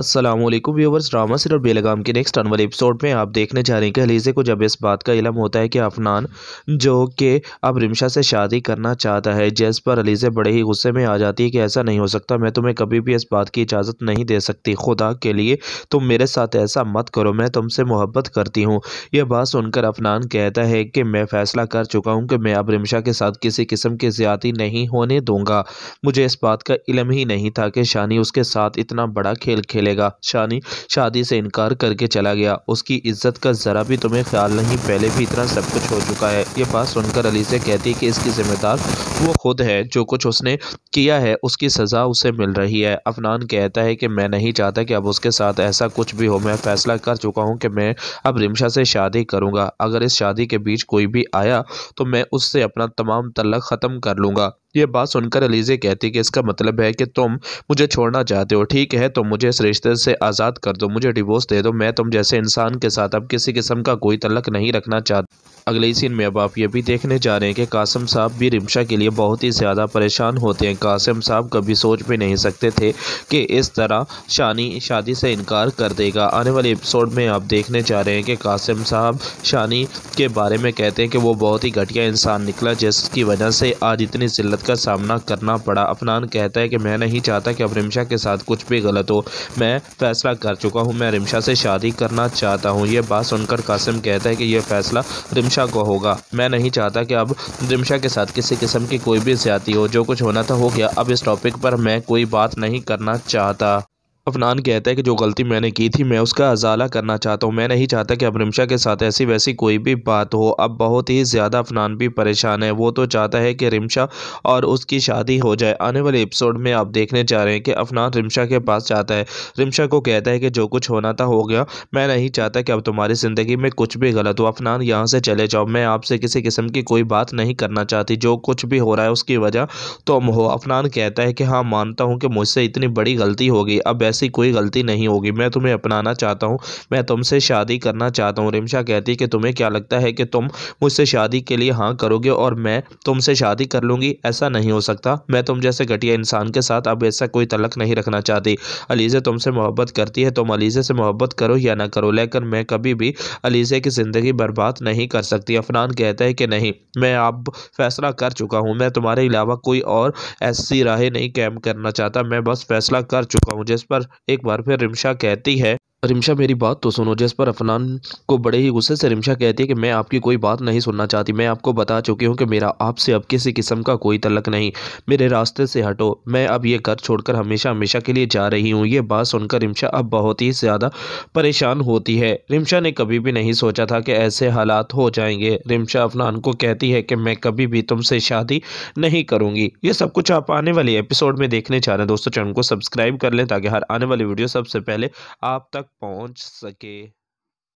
Aslam viewers drama और बेलगाम के next आने वाले एपिसोड में आप देखने जा रहे हैं कि हलीज़े को जब इस बात का इलम होता है कि अफनान जो कि अब रिमशा से शादी करना चाहता है जिस पर हलीज़े बड़े ही गुस्से में आ जाती है कि ऐसा नहीं हो सकता मैं तुम्हें कभी भी इस बात की इजाज़त नहीं दे सकती खुदा के लिए तुम मेरे साथ ऐसा मत करो मैं तुमसे मोहब्बत करती हूँ यह बात सुनकर अफनान कहता है कि मैं फ़ैसला कर चुका हूँ कि मैं अब रिमशा के साथ किसी किस्म की ज़्यादी नहीं होने दूँगा मुझे इस बात का इलम ही नहीं था कि शानी उसके साथ इतना बड़ा खेल खेले मिलेगा शानी शादी से इनकार करके चला गया उसकी इज्जत का ज़रा भी तुम्हें ख्याल नहीं पहले भी इतना सब कुछ हो चुका है ये बात सुनकर अली से कहती कि इसकी ज़िम्मेदार वो खुद है जो कुछ उसने किया है उसकी सज़ा उसे मिल रही है अफनान कहता है कि मैं नहीं चाहता कि अब उसके साथ ऐसा कुछ भी हो मैं फ़ैसला कर चुका हूँ कि मैं अब रिमशा से शादी करूँगा अगर इस शादी के बीच कोई भी आया तो मैं उससे अपना तमाम तलक ख़त्म कर लूँगा ये बात सुनकर अलीज़े कहती है कि इसका मतलब है कि तुम मुझे छोड़ना चाहते हो ठीक है तुम मुझे इस रिश्ते से आज़ाद कर दो मुझे डिवोर्स दे दो मैं तुम जैसे इंसान के साथ अब किसी किस्म का कोई तलक नहीं रखना चाहता अगले सीन में अब आप ये भी देखने जा रहे हैं कि कासिम साहब भी रिमशा के लिए बहुत ही ज़्यादा परेशान होते हैं कासिम साहब कभी सोच भी नहीं सकते थे कि इस तरह शानी शादी से इनकार कर देगा आने वाले एपिसोड में आप देखने जा रहे हैं कि कासिम साहब शानी के बारे में कहते हैं कि वो बहुत ही घटिया इंसान निकला जिसकी वजह से आज इतनी जिल्लत मुश्किलात का सामना करना पड़ा अफनान कहता है कि मैं नहीं चाहता कि अब रिमशा के साथ कुछ भी गलत हो मैं फ़ैसला कर चुका हूँ मैं रिमशा से शादी करना चाहता हूँ यह बात सुनकर कासिम कहता है कि यह फ़ैसला रिमशा को होगा मैं नहीं चाहता कि अब रिमशा के साथ किसी किस्म की कोई भी ज्यादा हो जो कुछ होना था हो गया अब इस टॉपिक पर मैं कोई बात नहीं करना चाहता अफनान कहता है कि जो गलती मैंने की थी मैं उसका अजाला करना चाहता हूँ मैं नहीं चाहता कि अबनमशा के साथ ऐसी वैसी कोई भी बात हो अब बहुत ही ज़्यादा अफनान भी परेशान है वो तो चाहता है कि रिमशा और उसकी शादी हो जाए आने वाले एपिसोड में आप देखने जा रहे हैं कि अफनान रिमशा के पास जाता है रिमशा को कहता है कि जो कुछ होना था हो गया मैं नहीं चाहता कि अब तुम्हारी ज़िंदगी में कुछ भी गलत हो अफनान यहाँ से चले जाओ मैं आपसे किसी किस्म की कोई बात नहीं करना चाहती जो कुछ भी हो रहा है उसकी वजह तुम हो अफनान कहता है कि हाँ मानता हूँ कि मुझसे इतनी बड़ी गलती होगी अब ऐसी कोई गलती नहीं होगी मैं तुम्हें अपनाना चाहता हूँ मैं तुमसे शादी करना चाहता हूँ रिमशा कहती कि तुम्हें क्या लगता है कि तुम मुझसे शादी के लिए हाँ करोगे और मैं तुमसे शादी कर लूँगी ऐसा नहीं हो सकता मैं तुम जैसे घटिया इंसान के साथ अब ऐसा कोई तलक नहीं रखना चाहती अलीज़े तुमसे मोहब्बत करती है तो तुम अलीज़े से मोहब्बत करो या ना करो लेकिन मैं कभी भी अलीज़े की ज़िंदगी बर्बाद नहीं कर सकती अफनान कहता है कि नहीं मैं अब फैसला कर चुका हूँ मैं तुम्हारे अलावा कोई और ऐसी राहें नहीं कैम करना चाहता मैं बस फैसला कर चुका हूँ जिस पर पर एक बार फिर रिमशा कहती है रिमशा मेरी बात तो सुनो जिस पर अफनान को बड़े ही गुस्से से रिमशा कहती है कि मैं आपकी कोई बात नहीं सुनना चाहती मैं आपको बता चुकी हूँ कि मेरा आपसे अब किसी किस्म का कोई तलक नहीं मेरे रास्ते से हटो मैं अब ये घर छोड़कर हमेशा हमेशा के लिए जा रही हूँ ये बात सुनकर रिमशा अब बहुत ही ज़्यादा परेशान होती है रिमशा ने कभी भी नहीं सोचा था कि ऐसे हालात हो जाएंगे रिमशा अफनान को कहती है कि मैं कभी भी तुमसे शादी नहीं करूँगी ये सब कुछ आप आने वाले एपिसोड में देखने जा रहे हैं दोस्तों चैनल को सब्सक्राइब कर लें ताकि हर आने वाली वीडियो सबसे पहले आप तक पहुँच सके